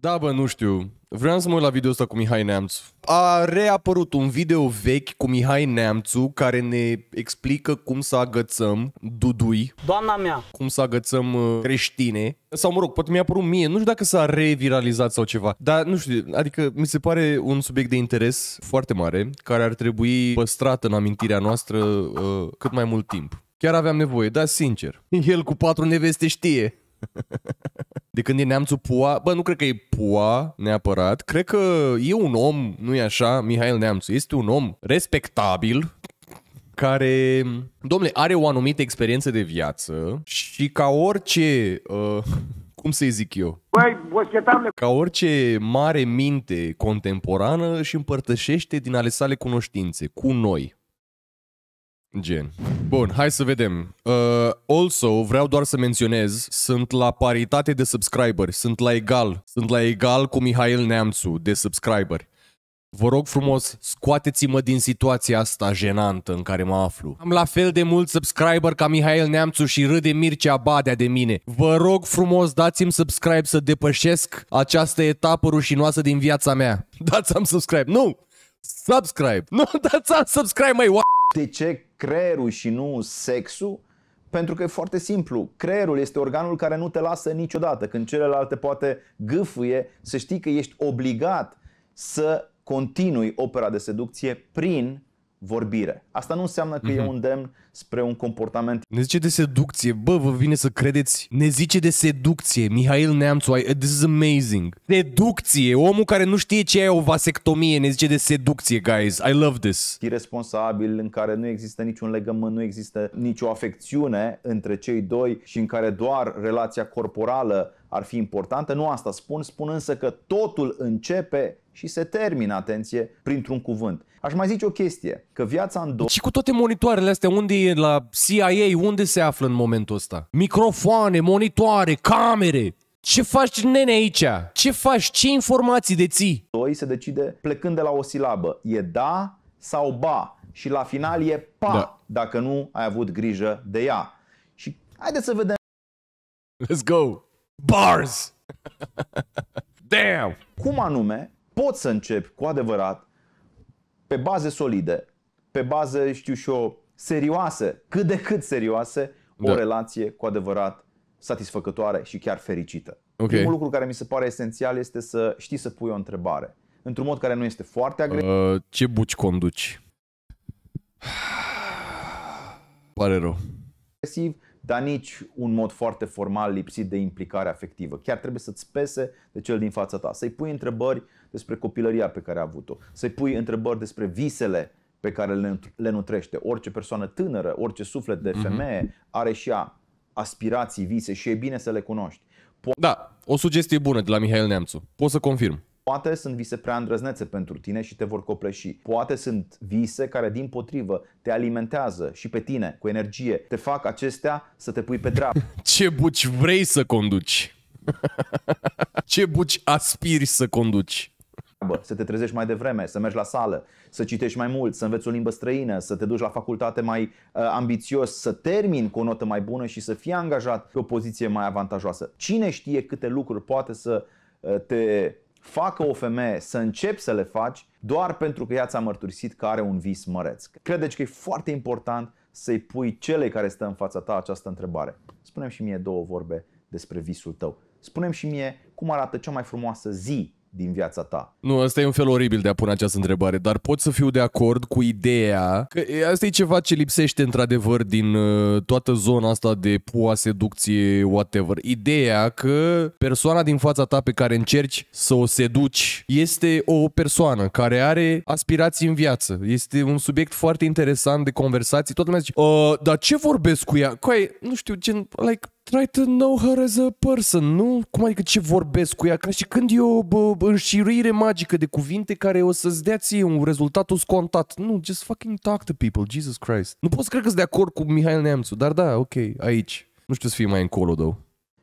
Da, bă, nu știu. Vreau să mă uit la video ăsta cu Mihai Neamțu. A reapărut un video vechi cu Mihai Neamțu care ne explică cum să agățăm dudui. Doamna mea! Cum să agățăm uh, creștine. Sau, mă rog, poate mi-a apărut mie. Nu știu dacă s-a reviralizat sau ceva. Dar, nu știu, adică mi se pare un subiect de interes foarte mare care ar trebui păstrat în amintirea noastră uh, cât mai mult timp. Chiar aveam nevoie, dar sincer. El cu patru neveste știe. De când e neamțul Pua, bă, nu cred că e Pua neapărat, cred că e un om, nu e așa, Mihail Neamțu, este un om respectabil, care, domnule, are o anumită experiență de viață și ca orice, uh, cum să-i zic eu? Băi, Ca orice mare minte contemporană și împărtășește din ale sale cunoștințe cu noi. Gen. Bun, hai să vedem. Uh, also, vreau doar să menționez, sunt la paritate de subscriberi, sunt la egal, sunt la egal cu Mihail Neamțu de subscriberi. Vă rog frumos, scoateți-mă din situația asta jenantă în care mă aflu. Am la fel de mult subscriber ca Mihail Neamțu și râde Mircea Badea de mine. Vă rog frumos, dați-mi subscribe să depășesc această etapă rușinoasă din viața mea. Dați-mi subscribe. Nu! Subscribe! Nu, dați-mi subscribe, mai De ce creierul și nu sexul, pentru că e foarte simplu. Creierul este organul care nu te lasă niciodată. Când celelalte poate gâfâie, să știi că ești obligat să continui opera de seducție prin vorbire. Asta nu înseamnă că mm-hmm. e mhm. un demn spre un comportament. Ne zice de seducție, bă, vă vine să credeți. Ne zice de seducție, Mihail Neamțu, I, this is amazing. Seducție, omul care nu știe ce e o vasectomie, ne zice de seducție, guys, I love this. Irresponsabil, în care nu există niciun legământ, nu există nicio afecțiune între cei doi și în care doar relația corporală ar fi importantă. Nu asta spun, spun însă că totul începe și se termină, atenție, printr-un cuvânt. Aș mai zice o chestie, că viața în două... Și cu toate monitoarele astea, unde e la CIA, unde se află în momentul ăsta? Microfoane, monitoare, camere, ce faci, nene, aici? Ce faci? Ce informații deții? Doi se decide plecând de la o silabă. E da sau ba. Și la final e pa, da. dacă nu ai avut grijă de ea. Și haideți să vedem. Let's go! Bars! Damn! Cum anume poți să începi cu adevărat pe baze solide, pe baze, știu și eu, serioase, cât de cât serioase, da. o relație cu adevărat satisfăcătoare și chiar fericită. Okay. Primul lucru care mi se pare esențial este să știi să pui o întrebare. Într-un mod care nu este foarte agresiv. Uh, ce buci conduci? Pare rău. Agresiv, dar nici un mod foarte formal lipsit de implicare afectivă. Chiar trebuie să-ți pese de cel din fața ta. Să-i pui întrebări despre copilăria pe care a avut-o, să-i pui întrebări despre visele pe care le nutrește. Orice persoană tânără, orice suflet de mhm. femeie are și ea aspirații, vise și e bine să le cunoști. Po- da, o sugestie bună de la Mihail Neamțu. Pot să confirm. Poate sunt vise prea îndrăznețe pentru tine și te vor copleși. Poate sunt vise care, din potrivă, te alimentează și pe tine cu energie. Te fac acestea să te pui pe dreapta. Ce buci vrei să conduci? Ce buci aspiri să conduci? treabă, să te trezești mai devreme, să mergi la sală, să citești mai mult, să înveți o limbă străină, să te duci la facultate mai uh, ambițios, să termin cu o notă mai bună și să fii angajat pe o poziție mai avantajoasă. Cine știe câte lucruri poate să uh, te facă o femeie să începi să le faci doar pentru că ea ți-a mărturisit că are un vis măreț. Credeți că e foarte important să-i pui celei care stă în fața ta această întrebare. Spunem și mie două vorbe despre visul tău. Spunem și mie cum arată cea mai frumoasă zi din viața ta. Nu, asta e un fel oribil de a pune această întrebare, dar pot să fiu de acord cu ideea că asta e ceva ce lipsește într-adevăr din uh, toată zona asta de pua, seducție, whatever. Ideea că persoana din fața ta pe care încerci să o seduci este o persoană care are aspirații în viață. Este un subiect foarte interesant de conversații. Toată lumea zice, ă, dar ce vorbesc cu ea? Coai, nu știu, gen, like, try to know her as a person, nu? Cum adică ce vorbesc cu ea? Ca și când e o bă, înșiruire magică de cuvinte care o să-ți dea ție un rezultat scontat. Nu, just fucking talk to people, Jesus Christ. Nu pot să cred că de acord cu Mihail Neamțu, dar da, ok, aici. Nu știu să fie mai încolo, dău.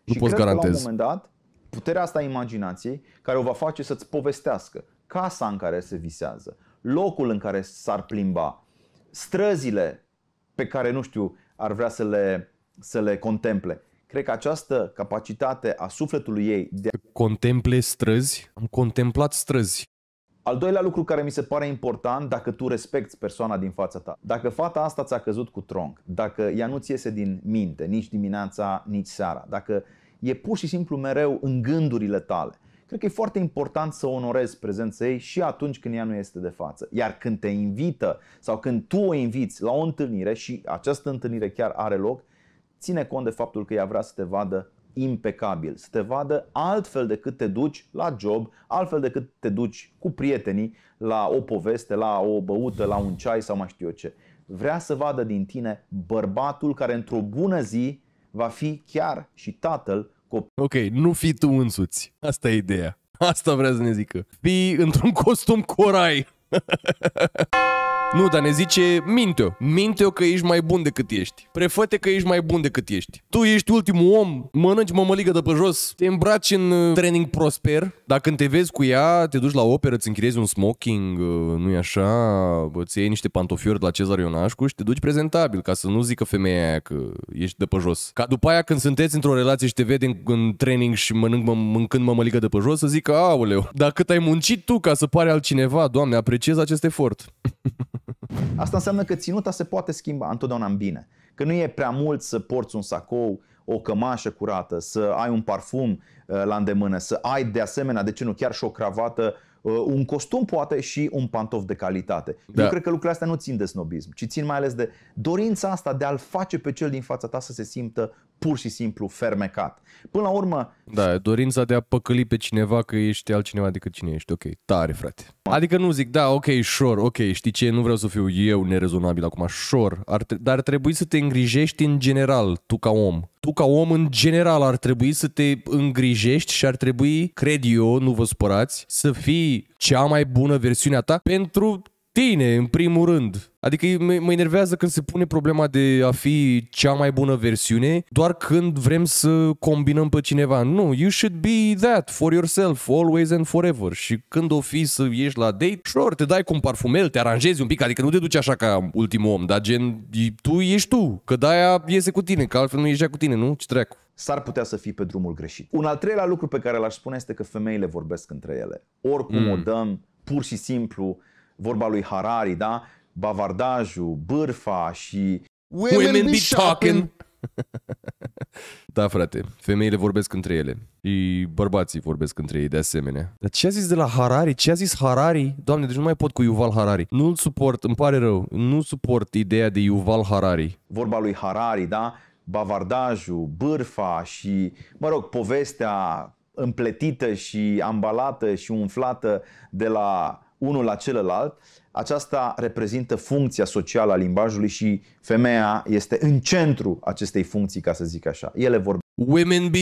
Nu pot garantez. la un moment dat, puterea asta a imaginației care o va face să-ți povestească casa în care se visează, locul în care s-ar plimba, străzile pe care, nu știu, ar vrea să le, să le contemple. Cred că această capacitate a sufletului ei de a contemple străzi, am contemplat străzi. Al doilea lucru care mi se pare important, dacă tu respecti persoana din fața ta. Dacă fata asta ți-a căzut cu tronc, dacă ea nu ți iese din minte nici dimineața, nici seara, dacă e pur și simplu mereu în gândurile tale, cred că e foarte important să onorezi prezența ei și atunci când ea nu este de față. Iar când te invită sau când tu o inviți la o întâlnire și această întâlnire chiar are loc, ține cont de faptul că ea vrea să te vadă impecabil, să te vadă altfel decât te duci la job, altfel decât te duci cu prietenii la o poveste, la o băută, la un ceai sau mai știu eu ce. Vrea să vadă din tine bărbatul care într-o bună zi va fi chiar și tatăl copilului. Ok, nu fi tu însuți. Asta e ideea. Asta vrea să ne zică. Fii într-un costum corai. Nu, dar ne zice, minte-o. Minte-o că ești mai bun decât ești. Prefăte că ești mai bun decât ești. Tu ești ultimul om, mănânci mămăligă de pe jos, te îmbraci în uh, training prosper. Dacă te vezi cu ea, te duci la operă, îți închirezi un smoking, uh, nu e așa, îți iei niște pantofiori de la Cezar Ionașcu și te duci prezentabil, ca să nu zică femeia aia că ești de pe jos. Ca după aia când sunteți într-o relație și te vede în, în training și mănânc, mă, mâncând mămăligă de pe jos, să zică, aoleu, dar cât ai muncit tu ca să pare altcineva, doamne, apreciez acest efort. Asta înseamnă că ținuta se poate schimba întotdeauna în bine. Că nu e prea mult să porți un sacou, o cămașă curată, să ai un parfum uh, la îndemână, să ai de asemenea, de ce nu, chiar și o cravată uh, un costum poate și un pantof de calitate. Da. Eu cred că lucrurile astea nu țin de snobism, ci țin mai ales de dorința asta de a-l face pe cel din fața ta să se simtă pur și simplu fermecat. Până la urmă... Da, dorința de a păcăli pe cineva că ești altcineva decât cine ești, ok, tare frate. Adică nu zic, da, ok, sure, ok, știi ce, nu vreau să fiu eu nerezonabil acum, sure, ar tre- dar ar trebui să te îngrijești în general, tu ca om. Tu ca om în general ar trebui să te îngrijești și ar trebui, cred eu, nu vă spărați, să fii cea mai bună versiunea ta pentru tine, în primul rând. Adică mă enervează când se pune problema de a fi cea mai bună versiune doar când vrem să combinăm pe cineva. Nu, you should be that for yourself, always and forever. Și când o fi să ieși la date, sure, te dai cu un parfumel, te aranjezi un pic, adică nu te duci așa ca ultimul om, dar gen, tu ești tu, că de-aia iese cu tine, că altfel nu ieșea cu tine, nu? Ce treacu? s-ar putea să fii pe drumul greșit. Un al treilea lucru pe care l-aș spune este că femeile vorbesc între ele. Oricum mm. o dăm, pur și simplu, vorba lui Harari, da? Bavardajul, bârfa și... Women, Women be talking! da, frate, femeile vorbesc între ele și bărbații vorbesc între ei de asemenea. Dar ce a zis de la Harari? Ce a zis Harari? Doamne, deci nu mai pot cu Yuval Harari. Nu-l suport, îmi pare rău, nu suport ideea de Yuval Harari. Vorba lui Harari, da? Bavardajul, bârfa și, mă rog, povestea împletită și ambalată și umflată de la unul la celălalt, aceasta reprezintă funcția socială a limbajului și femeia este în centru acestei funcții, ca să zic așa. Ele vorbesc. Women be,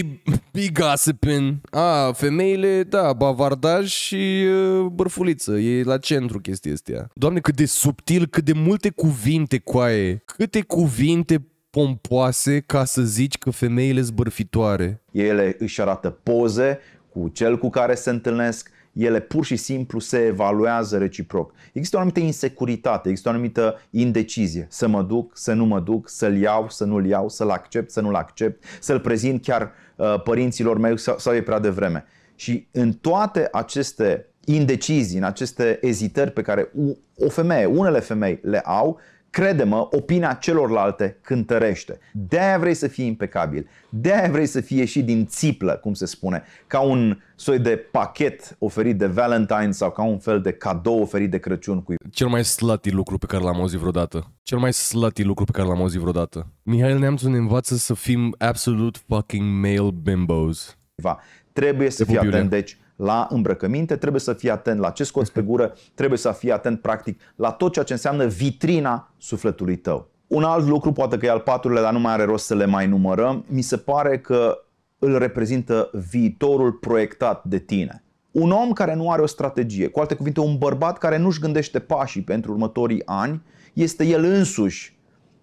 be gossiping. A, ah, femeile, da, bavardaj și uh, bărfuliță. E la centru chestia asta. Doamne, cât de subtil, cât de multe cuvinte coaie. Câte cuvinte pompoase ca să zici că femeile bărfitoare. Ele își arată poze cu cel cu care se întâlnesc, ele pur și simplu se evaluează reciproc. Există o anumită insecuritate, există o anumită indecizie. Să mă duc, să nu mă duc, să-l iau, să nu-l iau, să-l accept, să nu-l accept, să-l prezint chiar uh, părinților mei sau, sau e prea devreme. Și în toate aceste indecizii, în aceste ezitări pe care o femeie, unele femei le au, crede-mă, opinia celorlalte cântărește. de vrei să fii impecabil, de vrei să fii ieșit din țiplă, cum se spune, ca un soi de pachet oferit de Valentine sau ca un fel de cadou oferit de Crăciun cu Cel mai slati lucru pe care l-am auzit vreodată. Cel mai slati lucru pe care l-am auzit vreodată. Mihail Neamțu ne învață să fim absolut fucking male bimbos. Va Trebuie să fii atent, deci la îmbrăcăminte, trebuie să fii atent la ce scoți pe mhm. gură, trebuie să fii atent practic la tot ceea ce înseamnă vitrina sufletului tău. Un alt lucru, poate că e al patrulea, dar nu mai are rost să le mai numărăm, mi se pare că îl reprezintă viitorul proiectat de tine. Un om care nu are o strategie, cu alte cuvinte, un bărbat care nu-și gândește pașii pentru următorii ani, este el însuși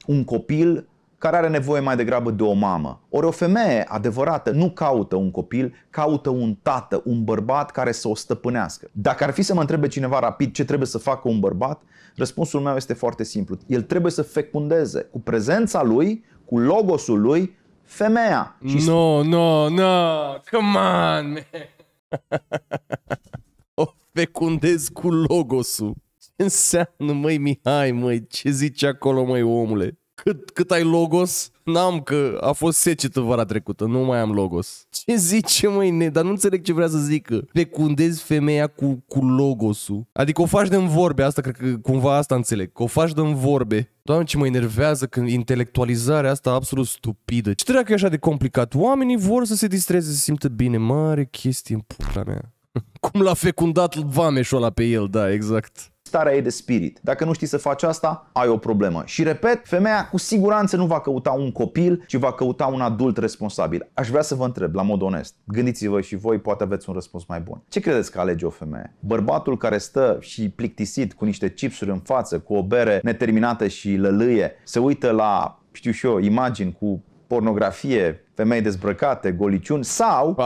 un copil care are nevoie mai degrabă de o mamă. Ori o femeie adevărată nu caută un copil, caută un tată, un bărbat care să o stăpânească. Dacă ar fi să mă întrebe cineva rapid ce trebuie să facă un bărbat, răspunsul meu este foarte simplu. El trebuie să fecundeze cu prezența lui, cu logosul lui, femeia. Nu, no, no, no, come on, man. o fecundez cu logosul. Ce înseamnă, măi, Mihai, măi, ce zici acolo, măi, omule? cât, cât ai logos? N-am, că a fost secetă vara trecută, nu mai am logos. Ce zice, ne? Dar nu înțeleg ce vrea să zică. Fecundezi femeia cu, cu logosul. Adică o faci de-n vorbe, asta cred că cumva asta înțeleg. Că o faci de-n vorbe. Doamne, ce mă enervează când intelectualizarea asta absolut stupidă. Ce că e așa de complicat? Oamenii vor să se distreze, să se simtă bine. Mare chestie în pula mea. Cum l-a fecundat vameșul ăla pe el, da, exact starea ei de spirit. Dacă nu știi să faci asta, ai o problemă. Și repet, femeia cu siguranță nu va căuta un copil, ci va căuta un adult responsabil. Aș vrea să vă întreb, la mod onest, gândiți-vă și voi, poate aveți un răspuns mai bun. Ce credeți că alege o femeie? Bărbatul care stă și plictisit cu niște chipsuri în față, cu o bere neterminată și lălâie, se uită la știu și eu, imagini cu pornografie, femei dezbrăcate, goliciuni sau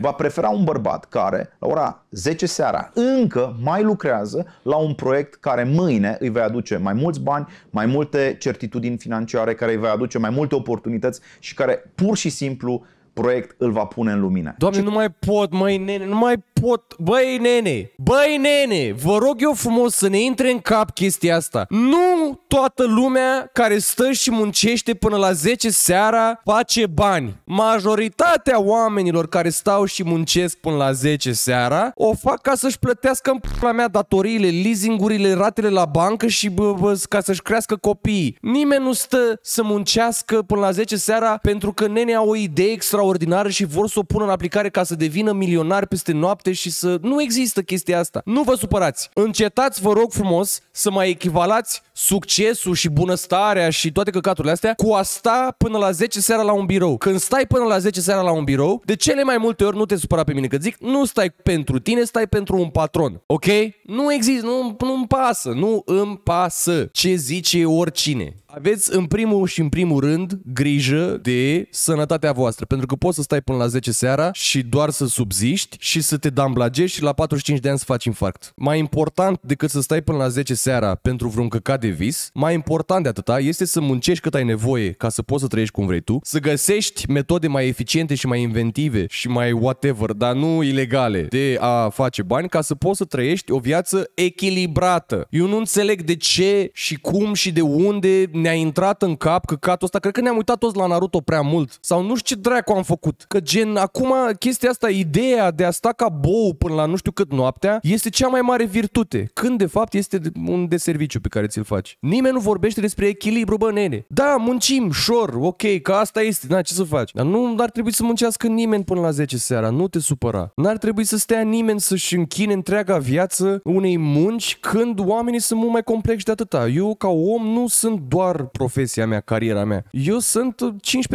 va prefera un bărbat care la ora 10 seara încă mai lucrează la un proiect care mâine îi va aduce mai mulți bani, mai multe certitudini financiare, care îi va aduce mai multe oportunități și care pur și simplu proiect îl va pune în lumină. Doamne, Ce... nu mai pot, măi, nene, nu mai pot... Băi, nene, băi, nene, vă rog eu frumos să ne intre în cap chestia asta. Nu toată lumea care stă și muncește până la 10 seara face bani. Majoritatea oamenilor care stau și muncesc până la 10 seara o fac ca să-și plătească în pula mea datoriile, leasingurile, ratele la bancă și bă, bă, ca să-și crească copiii. Nimeni nu stă să muncească până la 10 seara pentru că nene au o idee extraordinară și vor să o pună în aplicare ca să devină milionari peste noapte și să... Nu există chestia asta. Nu vă supărați. Încetați, vă rog frumos, să mai echivalați succesul și bunăstarea și toate căcaturile astea cu a sta până la 10 seara la un birou. Când stai până la 10 seara la un birou, de cele mai multe ori nu te supăra pe mine că zic, nu stai pentru tine, stai pentru un patron. Ok? Nu există, nu, nu-mi pasă, nu îmi pasă ce zice oricine. Aveți în primul și în primul rând grijă de sănătatea voastră, pentru că poți să stai până la 10 seara și doar să subziști și să te Dan Blage și la 45 de ani să faci infarct. Mai important decât să stai până la 10 seara pentru vreun căcat de vis, mai important de atâta este să muncești cât ai nevoie ca să poți să trăiești cum vrei tu, să găsești metode mai eficiente și mai inventive și mai whatever, dar nu ilegale, de a face bani ca să poți să trăiești o viață echilibrată. Eu nu înțeleg de ce și cum și de unde ne-a intrat în cap căcatul ăsta. Cred că ne-am uitat toți la Naruto prea mult sau nu știu ce dracu am făcut. Că gen, acum chestia asta, ideea de a sta ca bou până la nu știu cât noaptea este cea mai mare virtute, când de fapt este un deserviciu pe care ți-l faci. Nimeni nu vorbește despre echilibru, bă, nene. Da, muncim, șor, ok, că asta este, na, ce să faci? Dar nu ar trebui să muncească nimeni până la 10 seara, nu te supăra. N-ar trebui să stea nimeni să-și închine întreaga viață unei munci când oamenii sunt mult mai complexi de atâta. Eu, ca om, nu sunt doar profesia mea, cariera mea. Eu sunt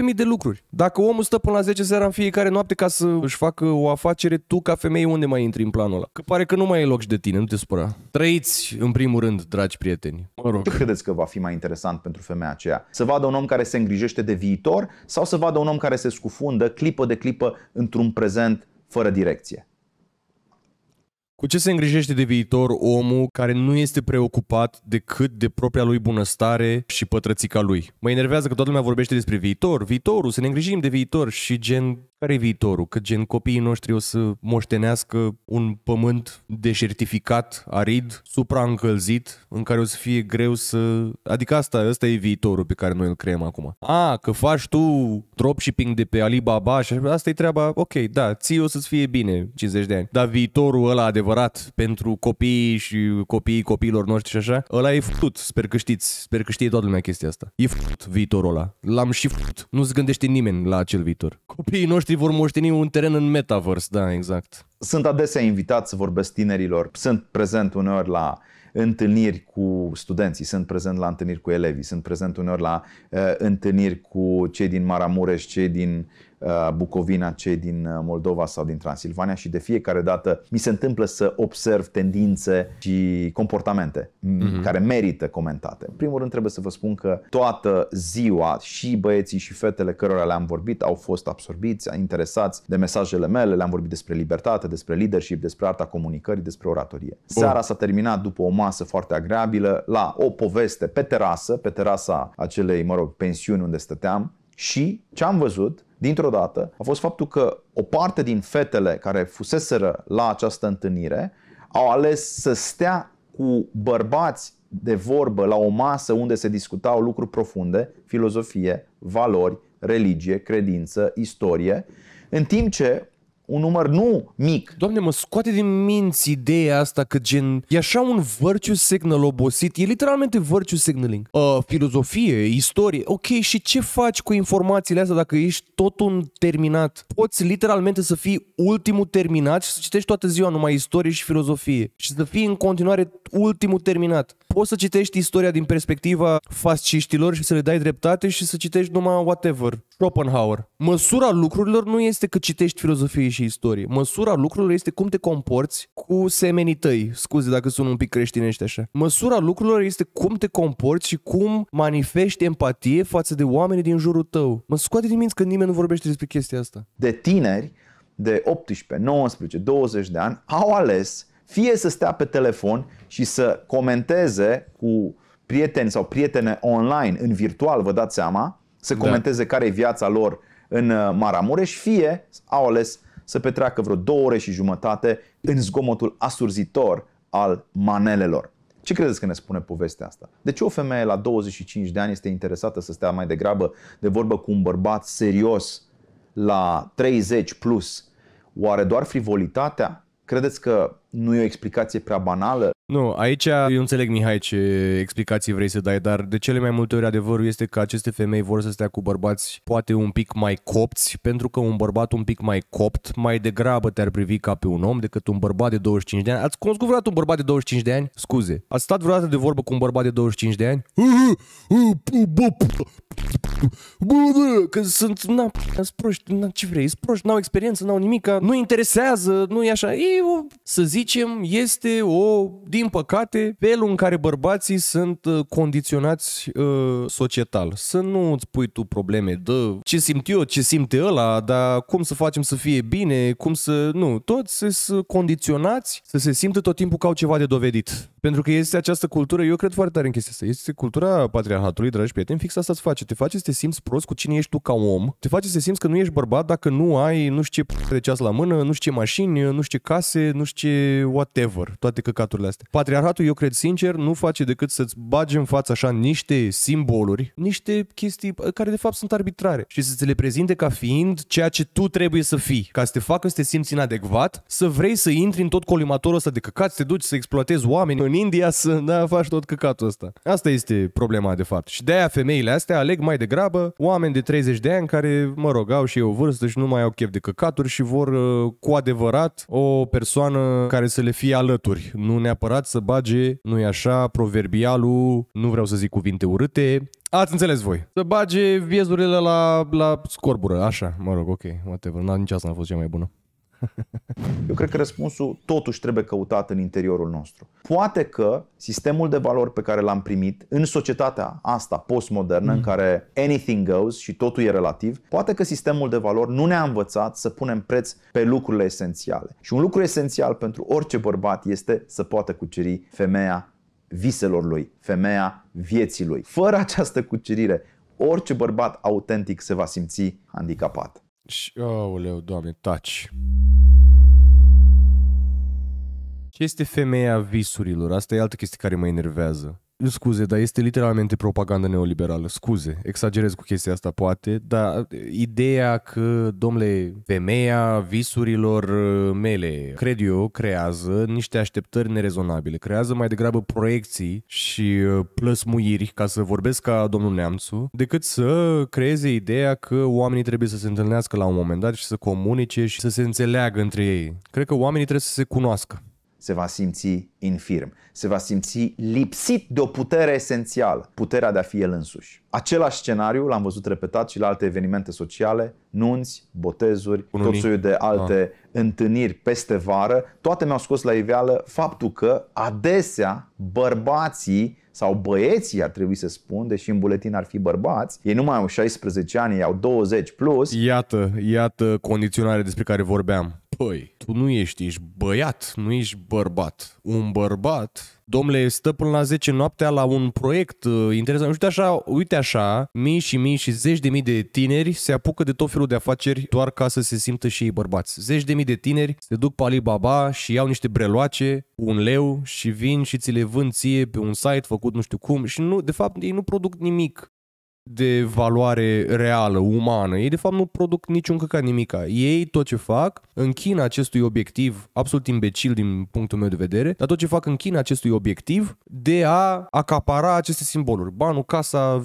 15.000 de lucruri. Dacă omul stă până la 10 seara în fiecare noapte ca să își facă o afacere, tu ca femeie mei, unde mai intri în planul ăla? Că pare că nu mai e loc și de tine, nu te supăra. Trăiți, în primul rând, dragi prieteni. Mă rog. Ce credeți că va fi mai interesant pentru femeia aceea? Să vadă un om care se îngrijește de viitor sau să vadă un om care se scufundă clipă de clipă într-un prezent fără direcție? Cu ce se îngrijește de viitor omul care nu este preocupat decât de propria lui bunăstare și pătrățica lui? Mă enervează că toată lumea vorbește despre viitor, viitorul, să ne îngrijim de viitor și gen care e viitorul? Că gen copiii noștri o să moștenească un pământ deșertificat, arid, supraîncălzit, în care o să fie greu să... Adică asta, asta e viitorul pe care noi îl creăm acum. A, că faci tu dropshipping de pe Alibaba și asta e treaba, ok, da, ții o să-ți fie bine 50 de ani. Dar viitorul ăla adevărat pentru copiii și copiii copiilor noștri și așa, ăla e făcut. Sper că știți, sper că știe toată lumea chestia asta. E făcut viitorul ăla. L-am și făcut. Nu se gândește nimeni la acel viitor. Copiii noștri noștri vor moșteni un teren în metaverse, da, exact. Sunt adesea invitat să vorbesc tinerilor, sunt prezent uneori la întâlniri cu studenții, sunt prezent la întâlniri cu elevii, sunt prezent uneori la uh, întâlniri cu cei din Maramureș, cei din Uh, Bucovina, cei din uh, Moldova sau din Transilvania și de fiecare dată mi se întâmplă să observ tendințe și comportamente mm-hmm. care merită comentate. În primul rând trebuie să vă spun că toată ziua și băieții și fetele cărora le-am vorbit au fost absorbiți, interesați de mesajele mele, le-am vorbit despre libertate, despre leadership, despre arta comunicării, despre oratorie. Bun. Seara s-a terminat după o masă foarte agreabilă la o poveste pe terasă, pe terasa acelei, mă rog, pensiuni unde stăteam și ce am văzut dintr-o dată a fost faptul că o parte din fetele care fuseseră la această întâlnire au ales să stea cu bărbați de vorbă la o masă unde se discutau lucruri profunde, filozofie, valori, religie, credință, istorie, în timp ce un număr nu mic. Doamne, mă scoate din minți ideea asta că gen e așa un virtue signal obosit, e literalmente virtue signaling. Uh, filozofie, istorie, ok, și ce faci cu informațiile astea dacă ești tot un terminat? Poți literalmente să fii ultimul terminat și să citești toată ziua numai istorie și filozofie și să fii în continuare ultimul terminat. Poți să citești istoria din perspectiva fasciștilor și să le dai dreptate și să citești numai whatever, Schopenhauer. Măsura lucrurilor nu este că citești filozofie și și istorie. Măsura lucrurilor este cum te comporți cu semenii tăi. Scuze dacă sunt un pic creștinești așa. Măsura lucrurilor este cum te comporți și cum manifesti empatie față de oamenii din jurul tău. Mă scoate din minți că nimeni nu vorbește despre chestia asta. De tineri, de 18, 19, 20 de ani, au ales fie să stea pe telefon și să comenteze cu prieteni sau prietene online, în virtual, vă dați seama, să da. comenteze da. care e viața lor în uh, Maramureș, fie au ales să petreacă vreo două ore și jumătate în zgomotul asurzitor al manelelor. Ce credeți că ne spune povestea asta? De ce o femeie la 25 de ani este interesată să stea mai degrabă de vorbă cu un bărbat serios la 30 plus? Oare doar frivolitatea? Credeți că nu e o explicație prea banală? Nu, aici eu înțeleg, Mihai, ce explicații vrei să dai, dar de cele mai multe ori adevărul este că aceste femei vor să stea cu bărbați poate un pic mai copți, pentru că un bărbat un pic mai copt mai degrabă te-ar privi ca pe un om decât un bărbat de 25 de ani. Ați cunoscut vreodată un bărbat de 25 de ani? Scuze. Ați stat vreodată de vorbă cu un bărbat de 25 de ani? Că sunt, na, sunt proști, na, ce vrei, sunt proști, n-au experiență, n-au nimic, nu interesează, nu e așa. e, o, să zicem, este o din păcate, felul în care bărbații sunt uh, condiționați uh, societal. Să nu îți pui tu probleme de ce simt eu, ce simte ăla, dar cum să facem să fie bine, cum să... Nu, toți sunt condiționați să se simtă tot timpul că au ceva de dovedit. Pentru că este această cultură, eu cred foarte tare în chestia asta, este cultura patriarhatului, dragi prieteni, fix asta îți face. Te face să te simți prost cu cine ești tu ca om, te face să te simți că nu ești bărbat dacă nu ai nu știu ce de ceas la mână, nu știu ce mașini, nu știu ce case, nu știu ce whatever, toate căcaturile astea. Patriarhatul, eu cred sincer, nu face decât să-ți bage în față așa niște simboluri, niște chestii care de fapt sunt arbitrare și să ți le prezinte ca fiind ceea ce tu trebuie să fii, ca să te facă să te simți inadecvat, să vrei să intri în tot colimatorul ăsta de căcat, să te duci să exploatezi oameni în India să da, faci tot căcatul ăsta. Asta este problema de fapt. Și de-aia femeile astea aleg mai degrabă oameni de 30 de ani care, mă rog, au și eu vârstă și nu mai au chef de căcaturi și vor uh, cu adevărat o persoană care să le fie alături. Nu neapărat să bage, nu e așa, proverbialul, nu vreau să zic cuvinte urâte, Ați înțeles voi. Să bage viezurile la, la scorbură, așa, mă rog, ok, whatever, n-a, nici asta n-a fost cea mai bună. Eu cred că răspunsul totuși trebuie căutat în interiorul nostru. Poate că sistemul de valori pe care l-am primit în societatea asta postmodernă, mm. în care anything goes și totul e relativ, poate că sistemul de valori nu ne-a învățat să punem preț pe lucrurile esențiale. Și un lucru esențial pentru orice bărbat este să poată cuceri femeia viselor lui, femeia vieții lui. Fără această cucerire, orice bărbat autentic se va simți handicapat. Și, leu, doamne, taci. Ce este femeia visurilor? Asta e altă chestie care mă enervează. Scuze, dar este literalmente propaganda neoliberală. Scuze, exagerez cu chestia asta poate, dar ideea că, domnule, femeia visurilor uh, mele, cred eu, creează niște așteptări nerezonabile, creează mai degrabă proiecții și uh, plăsmuiri, ca să vorbesc ca domnul Neamțu, decât să creeze ideea că oamenii trebuie să se întâlnească la un moment dat și să comunice și să se înțeleagă între ei. Cred că oamenii trebuie să se cunoască se va simți infirm, se va simți lipsit de o putere esențială, puterea de a fi el însuși. Același scenariu l-am văzut repetat și la alte evenimente sociale, nunți, botezuri, Ununii. tot soiul de alte da. întâlniri peste vară, toate mi-au scos la iveală faptul că adesea bărbații sau băieții ar trebui să spun, deși în buletin ar fi bărbați, ei nu mai au 16 ani, ei au 20 plus. Iată, iată condiționarea despre care vorbeam Păi, tu nu ești, ești băiat, nu ești bărbat. Un bărbat, domnule, stă până la 10 noaptea la un proiect uh, interesant. Uite așa, uite așa, mii și mii și zeci de mii de tineri se apucă de tot felul de afaceri doar ca să se simtă și ei bărbați. Zeci de mii de tineri se duc pe Alibaba și iau niște breloace, un leu și vin și ți le vând ție pe un site făcut nu știu cum și nu, de fapt ei nu produc nimic de valoare reală, umană. Ei, de fapt, nu produc niciun căcat nimica. Ei tot ce fac în China acestui obiectiv absolut imbecil din punctul meu de vedere, dar tot ce fac în China acestui obiectiv de a acapara aceste simboluri. Banul, casa,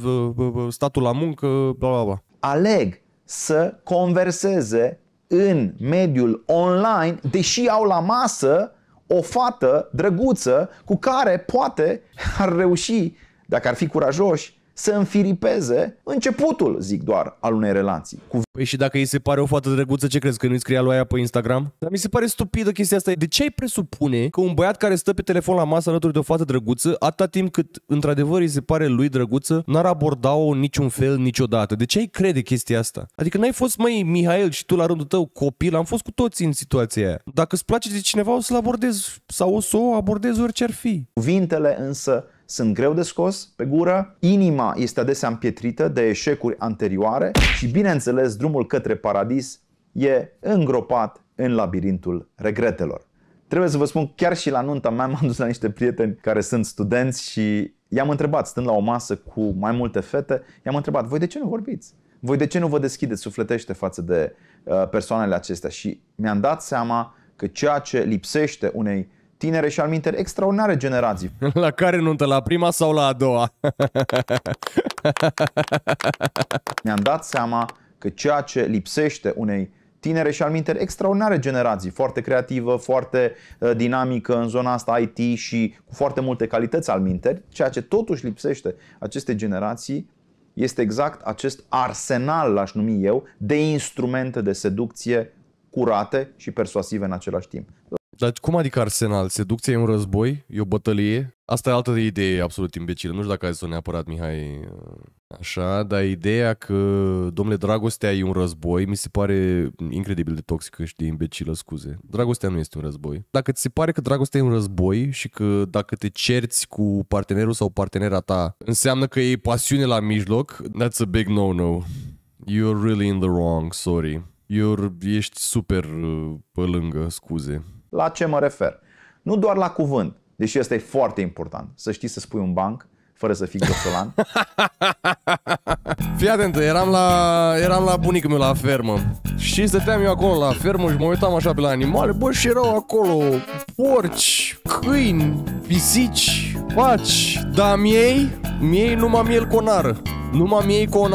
statul la muncă, bla bla bla. Aleg să converseze în mediul online, deși au la masă o fată drăguță cu care poate ar reuși, dacă ar fi curajoși, să înfiripeze începutul, zic doar, al unei relații. Cu... Păi și dacă îi se pare o fată drăguță, ce crezi? Că nu-i scria lui aia pe Instagram? Dar mi se pare stupidă chestia asta. De ce ai presupune că un băiat care stă pe telefon la masă alături de o fată drăguță, atâta timp cât într-adevăr îi se pare lui drăguță, n-ar aborda-o niciun fel niciodată? De ce ai crede chestia asta? Adică n-ai fost, mai Mihail și tu la rândul tău copil, am fost cu toții în situația aia. Dacă îți place de cineva, o să-l abordezi sau o să o abordezi orice ar fi. Cuvintele însă sunt greu de scos pe gură, inima este adesea împietrită de eșecuri anterioare și, bineînțeles, drumul către paradis e îngropat în labirintul regretelor. Trebuie să vă spun, chiar și la nunta mea m-am dus la niște prieteni care sunt studenți și i-am întrebat, stând la o masă cu mai multe fete, i-am întrebat, voi de ce nu vorbiți? Voi de ce nu vă deschideți sufletește față de uh, persoanele acestea? Și mi-am dat seama că ceea ce lipsește unei tinere și alminteri extraordinare generații. La care nuntă? La prima sau la a doua? Ne-am dat seama că ceea ce lipsește unei tinere și alminteri extraordinare generații, foarte creativă, foarte uh, dinamică în zona asta IT și cu foarte multe calități alminteri, ceea ce totuși lipsește aceste generații este exact acest arsenal, l-aș numi eu, de instrumente de seducție curate și persuasive în același timp. Dar cum adică Arsenal? Seducția e un război? E o bătălie? Asta e altă idee absolut imbecilă. Nu știu dacă ai să o neapărat, Mihai, uh, așa, dar ideea că, domnule, dragostea e un război, mi se pare incredibil de toxică și de imbecilă, scuze. Dragostea nu este un război. Dacă ți se pare că dragostea e un război și că dacă te cerți cu partenerul sau partenera ta, înseamnă că e pasiune la mijloc, that's a big no-no. You're really in the wrong, sorry. You're, ești super uh, pe lângă, scuze. La ce mă refer? Nu doar la cuvânt, deși asta e foarte important. Să știi să spui un banc, fără să fii grosolan. Fii atent, eram la, eram la bunicul meu la fermă și stăteam eu acolo la fermă și mă uitam așa pe la animale, bă, și erau acolo porci, câini, pisici, vaci, dar miei, miei numai miel cu numai miei cu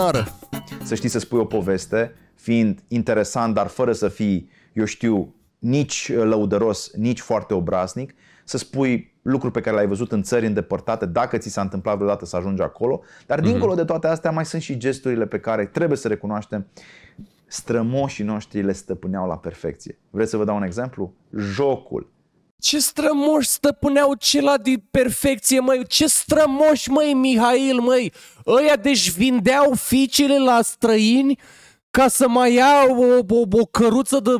Să știi să spui o poveste, fiind interesant, dar fără să fii, eu știu, nici lăudăros, nici foarte obraznic, să spui lucruri pe care le-ai văzut în țări îndepărtate, dacă ți s-a întâmplat vreodată să ajungi acolo, dar mhm. dincolo de toate astea mai sunt și gesturile pe care trebuie să recunoaștem strămoșii noștri le stăpâneau la perfecție. Vreți să vă dau un exemplu? Jocul. Ce strămoși stăpâneau la de perfecție, măi? Ce strămoși, măi, Mihail, măi? Ăia deci vindeau fiicele la străini ca să mai iau o, o, o căruță de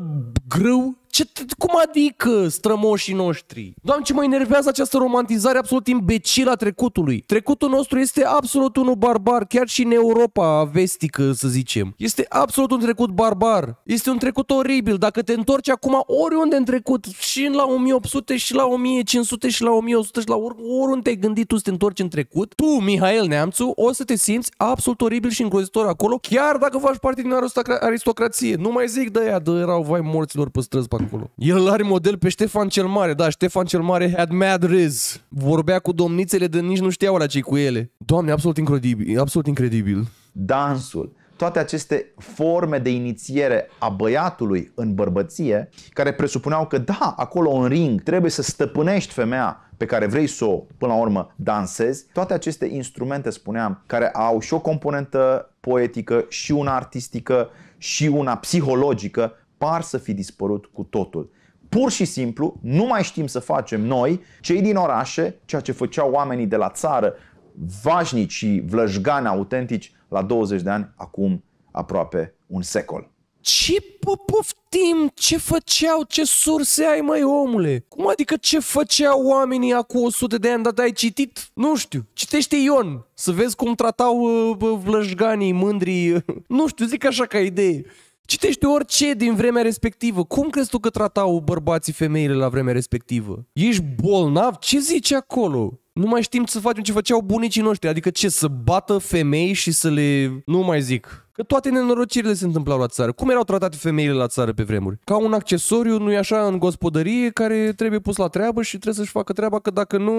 grâu? Ce, cum adică strămoșii noștri? Doamne, ce mă enervează această romantizare absolut imbecilă a trecutului. Trecutul nostru este absolut unul barbar, chiar și în Europa vestică, să zicem. Este absolut un trecut barbar. Este un trecut oribil. Dacă te întorci acum oriunde în trecut, și la 1800, și la 1500, și la 1100, și la or- oriunde te-ai gândit tu să te întorci în trecut, tu, Mihail Neamțu, o să te simți absolut oribil și îngrozitor acolo, chiar dacă faci parte din aristocrație. Nu mai zic de aia, de erau vai morților pe străzi pe acolo. El are model pe Ștefan cel Mare, da, Ștefan cel Mare had mad riz. Vorbea cu domnițele de nici nu știau la cei cu ele. Doamne, absolut incredibil, absolut incredibil. Dansul, toate aceste forme de inițiere a băiatului în bărbăție, care presupuneau că da, acolo în ring trebuie să stăpânești femeia pe care vrei să o, până la urmă, dansezi, toate aceste instrumente, spuneam, care au și o componentă poetică, și una artistică, și una psihologică, par să fi dispărut cu totul. Pur și simplu nu mai știm să facem noi, cei din orașe, ceea ce făceau oamenii de la țară, vașnici și vlăjgani autentici la 20 de ani, acum aproape un secol. Ce poftim? Ce făceau? Ce surse ai, mai omule? Cum adică ce făceau oamenii acum 100 de ani, dar da, ai citit? Nu știu, citește Ion, să vezi cum tratau uh, vlăjganii, mândrii, uh, nu știu, zic așa ca idee. Citește orice din vremea respectivă. Cum crezi tu că tratau bărbații femeile la vremea respectivă? Ești bolnav? Ce zici acolo? Nu mai știm să facem ce făceau bunicii noștri, adică ce, să bată femei și să le... Nu mai zic. Că toate nenorocirile se întâmplau la țară. Cum erau tratate femeile la țară pe vremuri? Ca un accesoriu, nu-i așa, în gospodărie, care trebuie pus la treabă și trebuie să-și facă treaba, că dacă nu,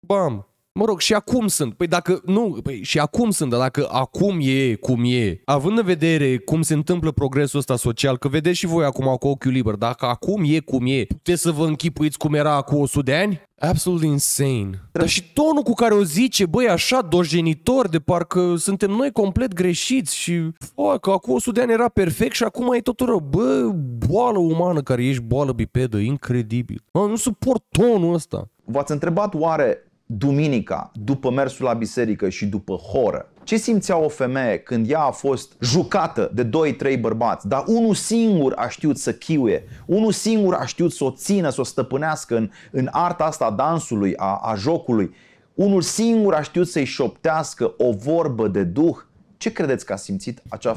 bam, Mă rog, și acum sunt. Păi dacă, nu, păi și acum sunt, dar dacă acum e cum e, având în vedere cum se întâmplă progresul ăsta social, că vedeți și voi acum cu ochiul liber, dacă acum e cum e, puteți să vă închipuiți cum era cu 100 de ani? Absolutely insane. Dar și tonul cu care o zice, băi, așa, dojenitor, de parcă suntem noi complet greșiți și, fă, că acum 100 de ani era perfect și acum e totul rău. Bă, boală umană care ești boală bipedă, incredibil. Mă, nu suport tonul ăsta. V-ați întrebat oare duminica, după mersul la biserică și după horă. Ce simțea o femeie când ea a fost jucată de 2-3 bărbați, dar unul singur a știut să chiuie, unul singur a știut să o țină, să o stăpânească în, în arta asta a dansului, a, a jocului, unul singur a știut să-i șoptească o vorbă de duh. Ce credeți că a simțit acea...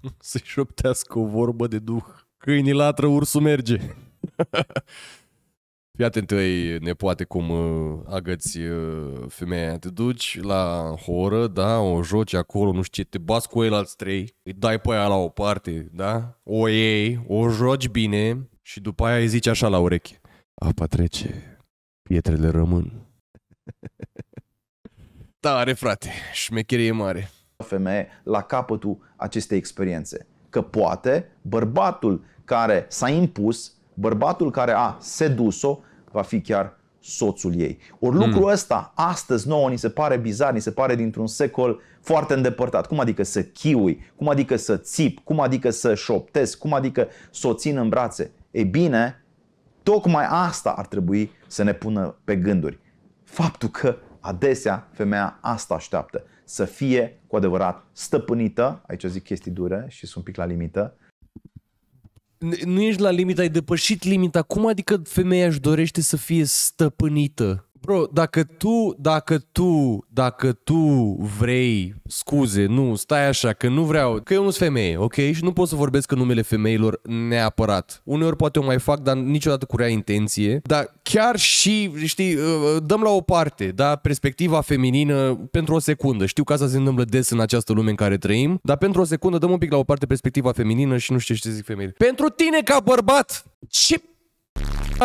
Să-i șoptească o vorbă de duh. Câinii latră, ursul merge. Fii atent, ei ne poate cum ă, agăți ă, femeia, te duci la horă, da, o joci acolo, nu știu ce, te bați cu el la trei, îi dai pe aia la o parte, da, o iei, o joci bine și după aia îi zici așa la ureche. Apa trece, pietrele rămân. Tare, frate, șmecherie mare. Femeie la capătul acestei experiențe. Că poate bărbatul care s-a impus Bărbatul care a sedus-o va fi chiar soțul ei. Ori lucrul mm. ăsta, astăzi nouă, ni se pare bizar, ni se pare dintr-un secol foarte îndepărtat. Cum adică să chiui? Cum adică să țip? Cum adică să șoptesc? Cum adică să o țin în brațe? Ei bine, tocmai asta ar trebui să ne pună pe gânduri. Faptul că adesea femeia asta așteaptă. Să fie cu adevărat stăpânită, aici zic chestii dure și sunt un pic la limită, nu ești la limita, ai depășit limita. Cum adică femeia își dorește să fie stăpânită? Bro, dacă tu, dacă tu, dacă tu vrei scuze, nu, stai așa, că nu vreau, că eu nu sunt femeie, ok? Și nu pot să vorbesc în numele femeilor neapărat. Uneori poate o mai fac, dar niciodată cu rea intenție. Dar chiar și, știi, uh, uh, dăm la o parte, da, perspectiva feminină pentru o secundă. Știu că asta se întâmplă des în această lume în care trăim, dar pentru o secundă dăm un pic la o parte perspectiva feminină și nu știu ce zic femeile. Pentru tine ca bărbat, ce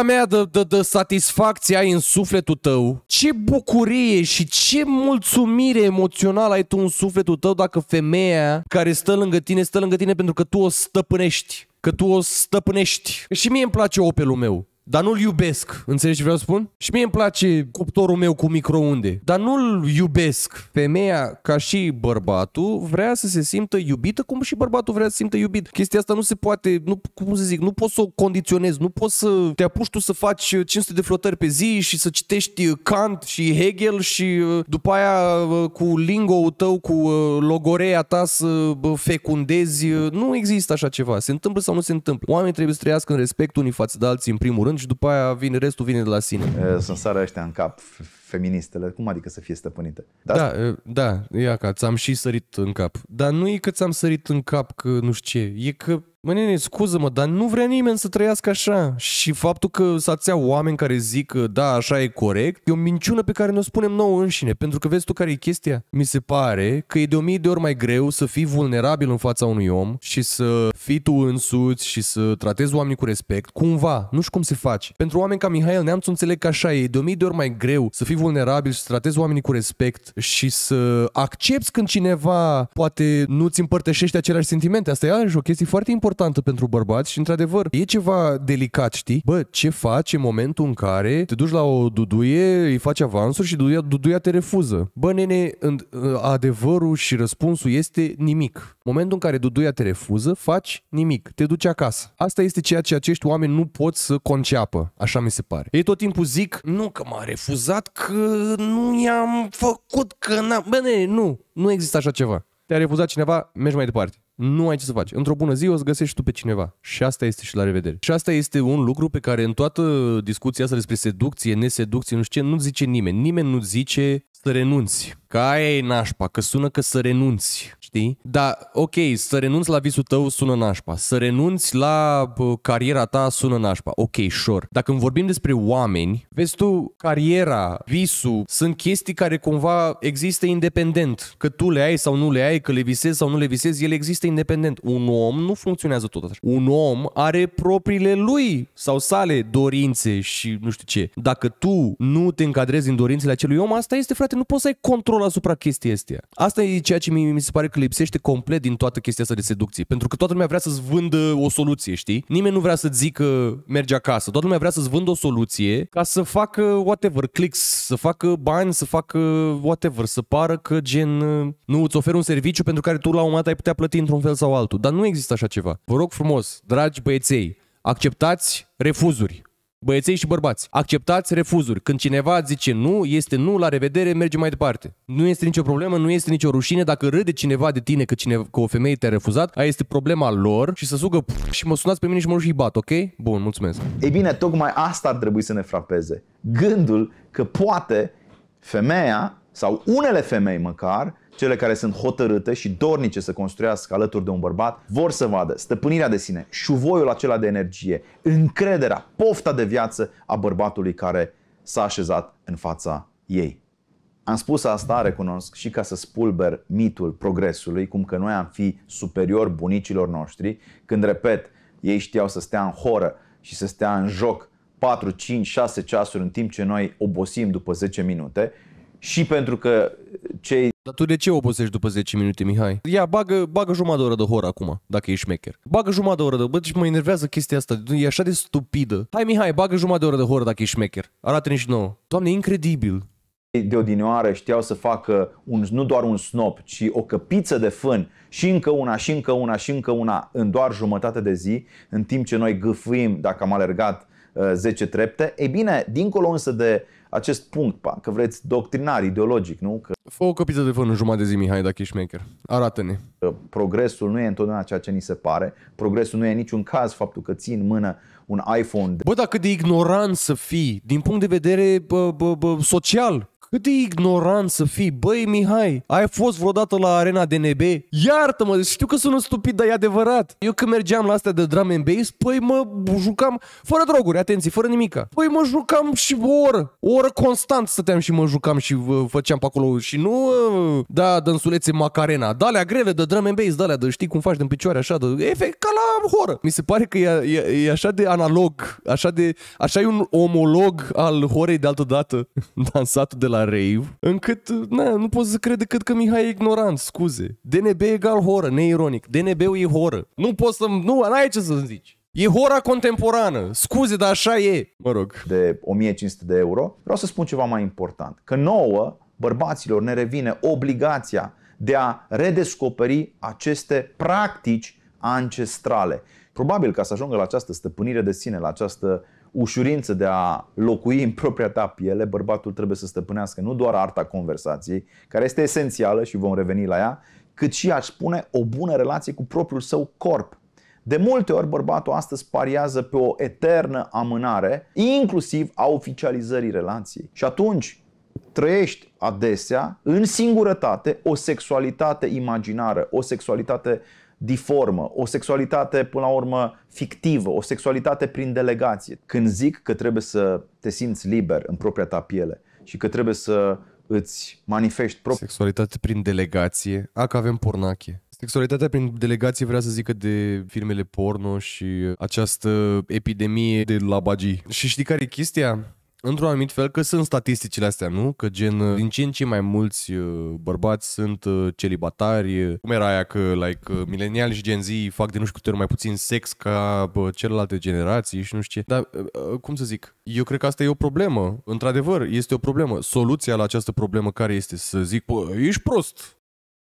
pula mea de, de, de satisfacție ai în sufletul tău, ce bucurie și ce mulțumire emoțională ai tu în sufletul tău dacă femeia care stă lângă tine, stă lângă tine pentru că tu o stăpânești că tu o stăpânești. Și mie îmi place Opelul meu dar nu-l iubesc, înțelegi ce vreau să spun? Și mie îmi place cuptorul meu cu microunde, dar nu-l iubesc. Femeia, ca și bărbatul, vrea să se simtă iubită cum și bărbatul vrea să se simtă iubit. Chestia asta nu se poate, nu, cum să zic, nu poți să o condiționezi, nu poți să te apuci tu să faci 500 de flotări pe zi și să citești Kant și Hegel și uh, după aia uh, cu lingo tău, cu uh, logorea ta să fecundezi. Nu există așa ceva. Se întâmplă sau nu se întâmplă. Oamenii trebuie să trăiască în respect unii față de alții, în primul rând stăpân și după aia vine, restul vine de la sine. Sunt sară ăștia în cap, feministele, cum adică să fie stăpânite? Da, da, da ia ca, ți-am și sărit în cap. Dar nu e că ți-am sărit în cap că nu știu ce, e că Mă, nene, scuză-mă, dar nu vrea nimeni să trăiască așa. Și faptul că să ația oameni care zic că da, așa e corect, e o minciună pe care ne-o spunem nouă înșine. Pentru că vezi tu care e chestia? Mi se pare că e de o mie de ori mai greu să fii vulnerabil în fața unui om și să fii tu însuți și să tratezi oamenii cu respect, cumva, nu știu cum se face. Pentru oameni ca Mihail am înțeleg că așa e, e de o mie de ori mai greu să fii vulnerabil și să tratezi oamenii cu respect și să accepti când cineva poate nu-ți împărtășește aceleași sentimente. Asta e o chestie foarte importantă importantă pentru bărbați și, într-adevăr, e ceva delicat, știi? Bă, ce faci în momentul în care te duci la o duduie, îi faci avansuri și duduia, duduia te refuză? Bă, nene, în, adevărul și răspunsul este nimic. Momentul în care duduia te refuză, faci nimic, te duci acasă. Asta este ceea ce acești oameni nu pot să conceapă, așa mi se pare. Ei tot timpul zic, nu că m-a refuzat, că nu i-am făcut, că n-am... Bă, nene, nu, nu există așa ceva. Te-a refuzat cineva, mergi mai departe. Nu ai ce să faci. Într-o bună zi o să găsești tu pe cineva. Și asta este și la revedere. Și asta este un lucru pe care în toată discuția asta despre seducție, neseducție, nu știu ce, nu zice nimeni. Nimeni nu zice să renunți. Că aia e nașpa, că sună că să renunți știi? Dar, ok, să renunți la visul tău sună nașpa, să renunți la bă, cariera ta sună nașpa, ok, sure. Dacă când vorbim despre oameni, vezi tu, cariera, visul, sunt chestii care cumva există independent. Că tu le ai sau nu le ai, că le visezi sau nu le visezi, ele există independent. Un om nu funcționează tot așa. Un om are propriile lui sau sale dorințe și nu știu ce. Dacă tu nu te încadrezi în dorințele acelui om, asta este, frate, nu poți să ai control asupra chestii astea. Asta e ceea ce mi, se pare că lipsește complet din toată chestia asta de seducție. Pentru că toată lumea vrea să-ți vândă o soluție, știi? Nimeni nu vrea să zică mergi acasă. Toată lumea vrea să-ți vândă o soluție ca să facă whatever, clicks, să facă bani, să facă whatever, să pară că gen nu îți ofer un serviciu pentru care tu la un moment dat ai putea plăti într-un fel sau altul. Dar nu există așa ceva. Vă rog frumos, dragi băieței, acceptați refuzuri. Băieței și bărbați, acceptați refuzuri. Când cineva zice nu, este nu, la revedere, merge mai departe. Nu este nicio problemă, nu este nicio rușine. Dacă râde cineva de tine că, cineva, că o femeie te-a refuzat, aia este problema lor și să sugă și mă sunați pe mine și mă și bat, ok? Bun, mulțumesc. Ei bine, tocmai asta ar trebui să ne frapeze. Gândul că poate femeia sau unele femei măcar cele care sunt hotărâte și dornice să construiască alături de un bărbat vor să vadă stăpânirea de sine, șuvoiul acela de energie, încrederea, pofta de viață a bărbatului care s-a așezat în fața ei. Am spus asta, recunosc, și ca să spulber mitul progresului, cum că noi am fi superior bunicilor noștri, când, repet, ei știau să stea în horă și să stea în joc 4, 5, 6 ceasuri în timp ce noi obosim după 10 minute și pentru că cei... Dar tu de ce obosești după 10 minute, Mihai? Ia, bagă, bagă jumătate de oră de horă acum, dacă ești șmecher. Bagă jumătate de oră de... Bă, deci mă enervează chestia asta, e așa de stupidă. Hai, Mihai, bagă jumătate de oră de horă dacă ești șmecher. Arată-ne și nouă. Doamne, incredibil de odinioară știau să facă un, nu doar un snop, ci o căpiță de fân și încă una, și încă una, și încă una în doar jumătate de zi, în timp ce noi gâfâim dacă am alergat 10 uh, trepte. Ei bine, dincolo însă de acest punct, pa, că vreți doctrinar, ideologic, nu? Că Fă o căpiță de fân în jumătate de zi, Mihai, dacă ești maker. Arată-ne. Progresul nu e întotdeauna ceea ce ni se pare. Progresul nu e niciun caz faptul că ții în mână un iPhone. Bă, dacă de ignorant să fii, din punct de vedere bă, bă, bă, social, cât de ignorant să fii, băi Mihai, ai fost vreodată la arena DNB? Iartă-mă, știu că sună stupid, dar e adevărat. Eu când mergeam la astea de drum and bass, păi mă jucam fără droguri, atenție, fără nimica. Păi mă jucam și o oră, o oră constant stăteam și mă jucam și uh, făceam pe acolo și nu, uh, da, dânsulețe Macarena, dalea greve de drum and bass, dalea de știi cum faci din picioare așa, de efect ca la horă. Mi se pare că e, e, e așa de analog, așa de, așa e un omolog al horei de altă dată, dansatul de la rave, încât na, nu poți să crede decât că Mihai e ignorant, scuze. DNB egal horă, neironic. DNB-ul e horă. Nu poți să... Nu, n-ai ce să zici. E hora contemporană. Scuze, dar așa e. Mă rog. De 1500 de euro. Vreau să spun ceva mai important. Că nouă, bărbaților, ne revine obligația de a redescoperi aceste practici ancestrale. Probabil ca să ajungă la această stăpânire de sine, la această ușurință de a locui în propria ta piele, bărbatul trebuie să stăpânească nu doar arta conversației, care este esențială și vom reveni la ea, cât și, aș spune, o bună relație cu propriul său corp. De multe ori bărbatul astăzi pariază pe o eternă amânare, inclusiv a oficializării relației. Și atunci trăiești adesea în singurătate o sexualitate imaginară, o sexualitate uh, diformă, o sexualitate până la urmă fictivă, o sexualitate prin delegație. Când zic că trebuie să te simți liber în propria ta piele și că trebuie să îți manifesti propria... Sexualitate prin delegație? A, că avem pornache. Sexualitatea prin delegație vrea să zică de filmele porno și această epidemie de labagii. Și știi care e chestia? într-un anumit fel că sunt statisticile astea, nu? Că gen uh, din ce în ce mai mulți uh, bărbați sunt uh, celibatari. Cum era aia că like mileniali și Gen Z fac de nu știu câte ori mai puțin sex ca celelalte generații și nu știu ce. Dar cum să zic? Eu cred că asta e o problemă. Într-adevăr, este o problemă. Soluția la această problemă care este? Să zic, bă, ești prost.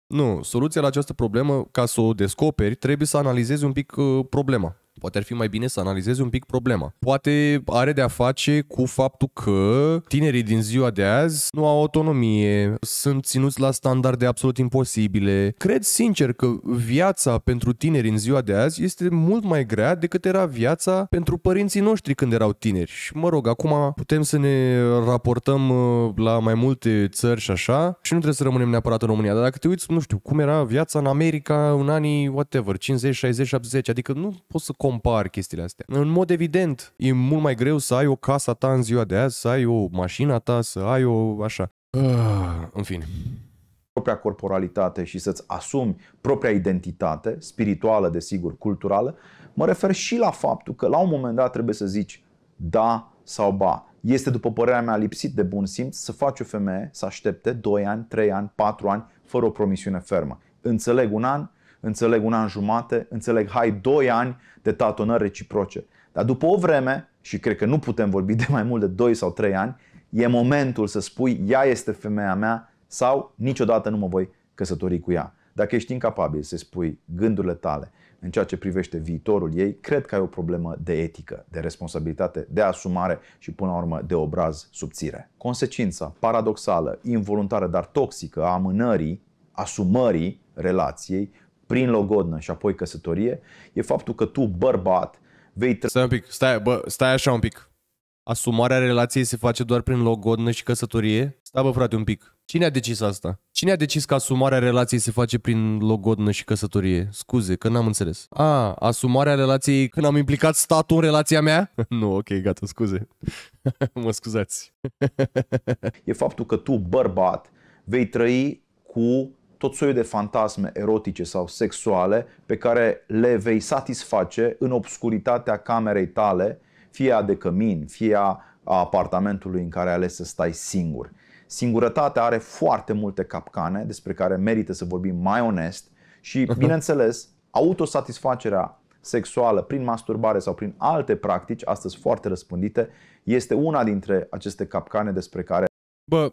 Nu, soluția la această problemă, ca să o descoperi, trebuie să analizezi un pic uh, problema. Poate ar fi mai bine să analizezi un pic problema. Poate are de-a face cu faptul că tinerii din ziua de azi nu au autonomie, sunt ținuți la standarde absolut imposibile. Cred sincer că viața pentru tineri în ziua de azi este mult mai grea decât era viața pentru părinții noștri când erau tineri. Și mă rog, acum putem să ne raportăm uh, la mai multe țări și așa și nu trebuie să rămânem neapărat în România. Dar dacă te uiți, nu știu, cum era viața în America în anii, whatever, 50, 60, 70, adică nu poți să compar chestiile astea. În mod evident, e mult mai greu să ai o casa ta în ziua de azi, să ai o mașina ta, să ai o așa. Ah, în fine propria corporalitate și să-ți asumi propria identitate, spirituală, desigur, culturală, mă refer și la faptul că la un moment dat trebuie să zici da sau ba. Este, după părerea mea, lipsit de bun simț să faci o femeie să aștepte 2 ani, 3 ani, 4 ani, fără o promisiune fermă. Înțeleg un an, înțeleg un an jumate, înțeleg hai doi ani de tatonări reciproce. Dar după o vreme, și cred că nu putem vorbi de mai mult de doi sau trei ani, e momentul să spui ea este femeia mea sau niciodată nu mă voi căsători cu ea. Dacă ești incapabil să spui gândurile tale în ceea ce privește viitorul ei, cred că ai o problemă de etică, de responsabilitate, de asumare și până la urmă de obraz subțire. Consecința paradoxală, involuntară, dar toxică a amânării, asumării relației prin logodnă și apoi căsătorie, e faptul că tu, bărbat, vei trăi. Stai un pic, stai, bă, stai așa un pic. Asumarea relației se face doar prin logodnă și căsătorie? Stai bă frate un pic. Cine a decis asta? Cine a decis că asumarea relației se face prin logodnă și căsătorie? Scuze, că n-am înțeles. A, asumarea relației când am implicat statul în relația mea? nu, ok, gata, scuze. mă scuzați. e faptul că tu, bărbat, vei trăi cu tot soiul de fantasme erotice sau sexuale pe care le vei satisface în obscuritatea camerei tale, fie a de cămin, fie a apartamentului în care ai ales să stai singur. Singurătatea are foarte multe capcane despre care merită să vorbim mai onest și, mhm. bineînțeles, autosatisfacerea sexuală prin masturbare sau prin alte practici, astăzi foarte răspândite, este una dintre aceste capcane despre care... Bă,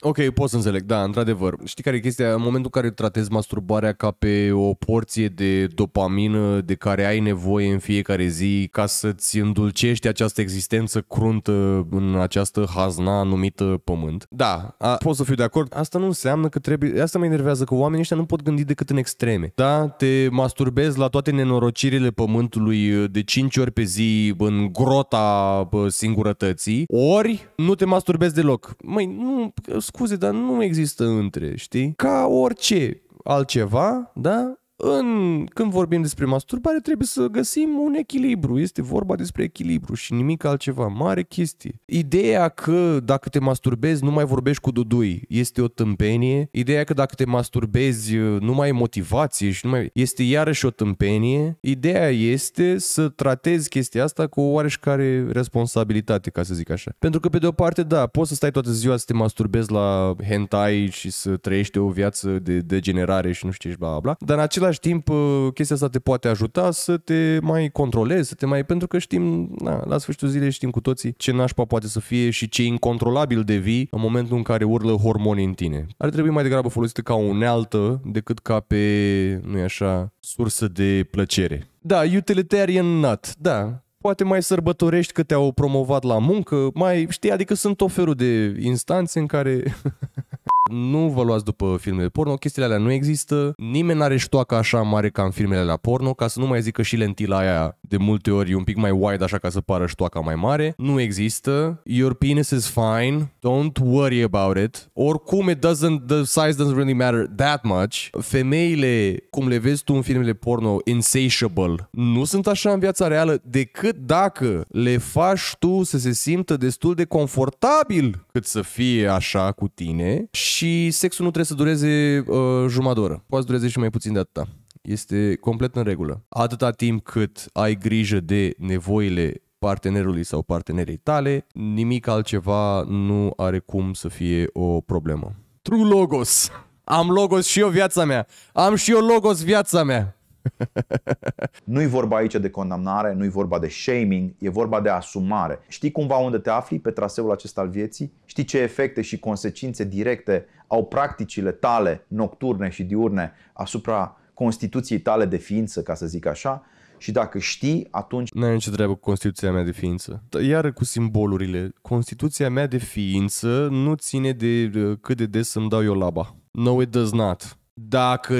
Ok, pot să înțeleg, da, într-adevăr. Știi care e chestia? În momentul în care tratezi masturbarea ca pe o porție de dopamină de care ai nevoie în fiecare zi ca să-ți îndulcești această existență cruntă în această hazna numită pământ. Da, a, pot să fiu de acord. Asta nu înseamnă că trebuie... Asta mă enervează, că oamenii ăștia nu pot gândi decât în extreme. Da, te masturbezi la toate nenorocirile pământului uh, de 5 ori pe zi în grota uh, singurătății, ori nu te masturbezi deloc. Măi, nu scuze, dar nu există între, știi? Ca orice altceva, da? în, când vorbim despre masturbare, trebuie să găsim un echilibru. Este vorba despre echilibru și nimic altceva. Mare chestie. Ideea că dacă te masturbezi, nu mai vorbești cu dudui, este o tâmpenie. Ideea că dacă te masturbezi, nu mai ai motivație și nu mai... Este iarăși o tâmpenie. Ideea este să tratezi chestia asta cu o care responsabilitate, ca să zic așa. Pentru că, pe de o parte, da, poți să stai toată ziua să te masturbezi la hentai și să trăiești o viață de degenerare și nu știu ce și bla bla, bla. Dar în același același timp, uh, chestia asta te poate ajuta să te mai controlezi, să te mai... Pentru că știm, na, la sfârșitul zilei știm cu toții ce nașpa poate să fie și ce incontrolabil devii în momentul în care urlă hormoni în tine. Ar trebui mai degrabă folosită ca unealtă decât ca pe, nu așa, sursă de plăcere. Da, utilitarian nut, da, poate mai sărbătorești că te-au promovat la muncă, mai știi, adică sunt tot felul de instanțe în care Nu vă luați după filmele porno, chestiile alea nu există, nimeni n-are ștoaca așa mare ca în filmele la porno, ca să nu mai zic că și lentila aia de multe ori e un pic mai wide așa ca să pară ștoaca mai mare. Nu există. Your penis is fine. Don't worry about it. Oricum, it doesn't, the size doesn't really matter that much. Femeile, cum le vezi tu în filmele porno, insatiable, nu sunt așa în viața reală decât dacă le faci tu să se simtă destul de confortabil cât să fie așa cu tine și sexul nu trebuie să dureze uh, jumătate oră. Poate să dureze și mai puțin de atâta. Este complet în regulă. Atâta timp cât ai grijă de nevoile partenerului sau partenerei tale, nimic altceva nu are cum să fie o problemă. True Logos! Am Logos și eu viața mea! Am și eu Logos viața mea! nu-i vorba aici de condamnare, nu-i vorba de shaming, e vorba de asumare. Știi cumva unde te afli pe traseul acesta al vieții? Știi ce efecte și consecințe directe au practicile tale nocturne și diurne asupra constituției tale de ființă, ca să zic așa? Și dacă știi, atunci... Nu ai nicio treabă cu Constituția mea de ființă. Iar cu simbolurile. Constituția mea de ființă nu ține de uh, cât de des îmi dau eu laba. No, it does not. Dacă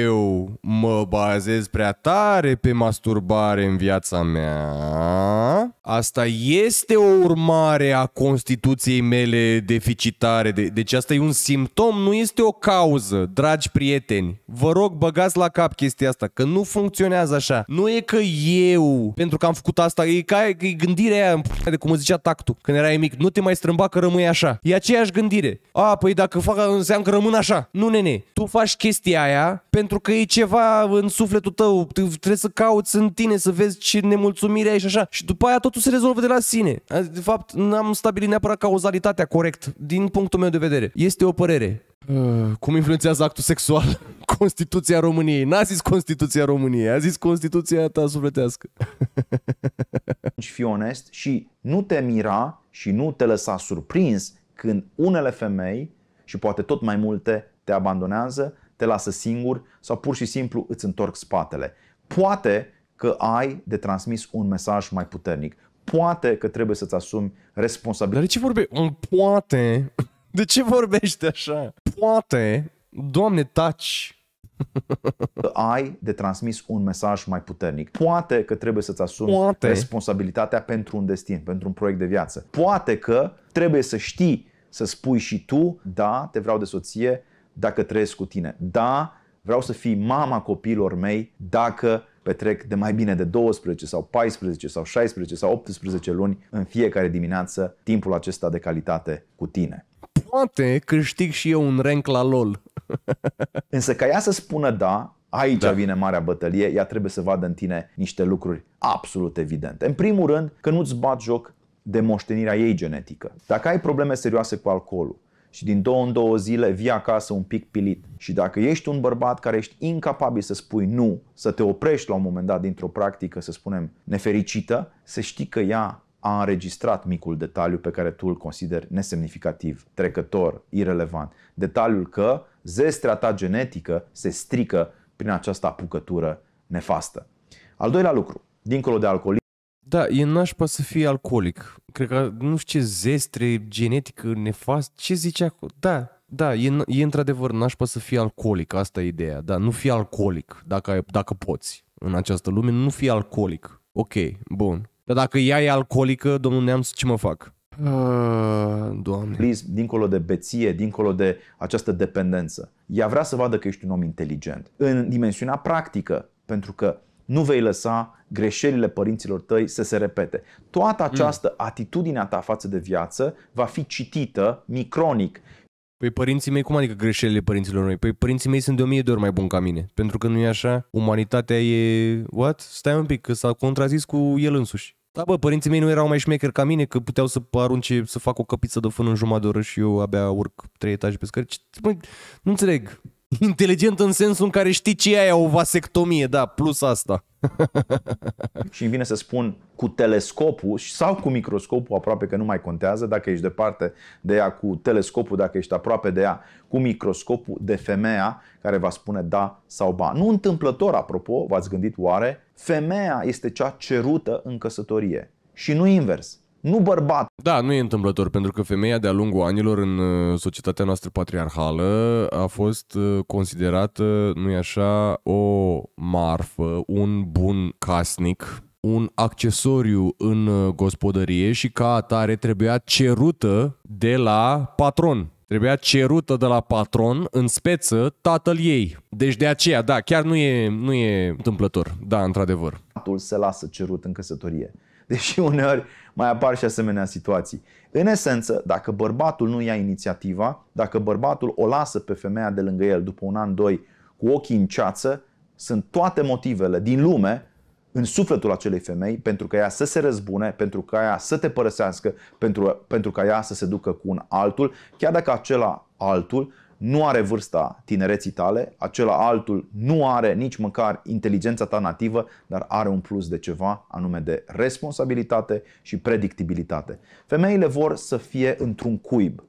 eu mă bazez prea tare pe masturbare în viața mea, Asta este o urmare a Constituției mele deficitare. De, deci asta e un simptom, nu este o cauză, dragi prieteni. Vă rog, băgați la cap chestia asta, că nu funcționează așa. Nu e că eu, pentru că am făcut asta, e ca e gândirea aia, de cum zicea tactul, când erai mic, nu te mai strâmba că rămâi așa. E aceeași gândire. A, păi dacă fac, înseamnă că rămân așa. Nu, nene, tu faci chestia aia pentru că e ceva în sufletul tău, trebuie să cauți în tine, să vezi ce nemulțumire ai și așa. Și după aia tot totul se rezolvă de la sine. De fapt, n-am stabilit neapărat cauzalitatea corect, din punctul meu de vedere. Este o părere. Uh, cum influențează actul sexual Constituția României? N-a zis Constituția României, a zis Constituția ta sufletească. Fii onest și nu te mira și nu te lăsa surprins când unele femei și poate tot mai multe te abandonează, te lasă singur sau pur și simplu îți întorc spatele. Poate că ai de transmis un mesaj mai puternic. Poate că trebuie să-ți asumi responsabilitatea. Dar de ce vorbești? Un poate? De ce vorbești așa? Poate, Doamne, taci! că ai de transmis un mesaj mai puternic. Poate că trebuie să-ți asumi Poate. responsabilitatea pentru un destin, pentru un proiect de viață. Poate că trebuie să știi să spui și tu, da, te vreau de soție dacă trăiesc cu tine. Da, vreau să fii mama copiilor mei dacă petrec de mai bine de 12 sau 14 sau 16 sau 18 luni în fiecare dimineață timpul acesta de calitate cu tine. Poate câștig și eu un rank la LOL. Însă ca ea să spună da, Aici da. vine marea bătălie, ea trebuie să vadă în tine niște lucruri absolut evidente. În primul rând, că nu-ți bat joc de moștenirea ei genetică. Dacă ai probleme serioase cu alcoolul, și din două în două zile vii acasă un pic pilit. Și dacă ești un bărbat care ești incapabil să spui nu, să te oprești la un moment dat dintr-o practică, să spunem, nefericită, să știi că ea a înregistrat micul detaliu pe care tu îl consideri nesemnificativ, trecător, irelevant. Detaliul că zestrea ta genetică se strică prin această apucătură nefastă. Al doilea lucru, dincolo de alcool da, e nașpa să fie alcoolic. Cred că, nu știu ce zestre genetică nefast, ce zice acolo? Da, da, e, e într-adevăr nașpa să fie alcoolic, asta e ideea. Da, nu fi alcoolic, dacă, dacă poți în această lume, nu fi alcoolic. Ok, bun. Dar dacă ea e alcoolică, domnul Neamț, ce mă fac? Uh, doamne. Please, dincolo de beție, dincolo de această dependență. Ea vrea să vadă că ești un om inteligent. În dimensiunea practică, pentru că nu vei lăsa greșelile părinților tăi să se repete. Toată mm. această mm. a ta față de viață va fi citită micronic. Păi părinții mei, cum adică greșelile părinților noi? Păi părinții mei sunt de o mie de ori mai buni ca mine. Pentru că nu e așa, umanitatea e... What? Stai un pic, că s-a contrazis cu el însuși. Da, bă, părinții mei nu erau mai șmecheri ca mine, că puteau să arunce, să fac o căpiță de fân în jumătate de oră și eu abia urc trei etaje pe scări. Nu înțeleg. Inteligent în sensul în care știi ce e aia o vasectomie, da, plus asta. și îmi vine să spun cu telescopul sau cu microscopul, aproape că nu mai contează, dacă ești departe de ea cu telescopul, dacă ești aproape de ea cu microscopul, de femeia care va spune da sau ba. Nu întâmplător, apropo, v-ați gândit oare, femeia este cea cerută în căsătorie și nu invers nu bărbat. Da, nu e întâmplător, pentru că femeia de-a lungul anilor în uh, societatea noastră patriarhală a fost uh, considerată, uh, nu-i așa, o marfă, un bun casnic, un accesoriu în gospodărie și ca atare trebuia cerută de la patron. Trebuia cerută de la patron în speță tatăl ei. Deci de aceea, da, chiar nu e, nu e întâmplător. Da, într-adevăr. Tatăl se lasă cerut în căsătorie deși uneori mai apar și asemenea situații. În esență, dacă bărbatul nu ia inițiativa, dacă bărbatul o lasă pe femeia de lângă el după un an, doi, cu ochii în ceață, sunt toate motivele din lume în sufletul acelei femei pentru ca ea să se răzbune, pentru ca ea să te părăsească, pentru, pentru ca ea să se ducă cu un altul, chiar dacă acela altul nu are vârsta tinereții tale, acela altul nu are nici măcar inteligența ta nativă, dar are un plus de ceva, anume de responsabilitate și predictibilitate. Femeile vor să fie într-un cuib.